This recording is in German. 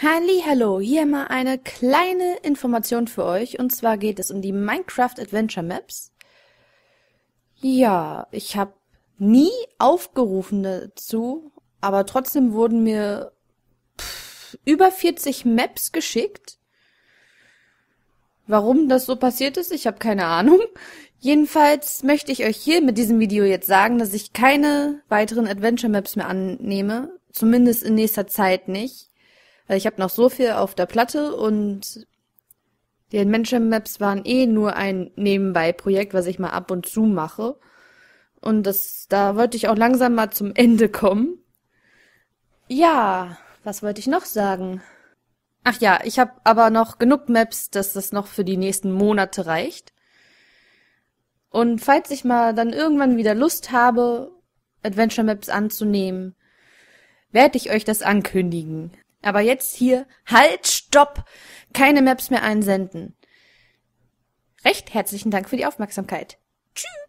Halli, hallo, hier mal eine kleine Information für euch und zwar geht es um die Minecraft Adventure Maps. Ja, ich habe nie aufgerufen dazu, aber trotzdem wurden mir pff, über 40 Maps geschickt. Warum das so passiert ist, ich habe keine Ahnung. Jedenfalls möchte ich euch hier mit diesem Video jetzt sagen, dass ich keine weiteren Adventure Maps mehr annehme, zumindest in nächster Zeit nicht. Weil ich habe noch so viel auf der Platte und die Adventure Maps waren eh nur ein Nebenbei-Projekt, was ich mal ab und zu mache. Und das, da wollte ich auch langsam mal zum Ende kommen. Ja, was wollte ich noch sagen? Ach ja, ich habe aber noch genug Maps, dass das noch für die nächsten Monate reicht. Und falls ich mal dann irgendwann wieder Lust habe, Adventure Maps anzunehmen, werde ich euch das ankündigen. Aber jetzt hier, halt, stopp! Keine Maps mehr einsenden. Recht herzlichen Dank für die Aufmerksamkeit. Tschüss!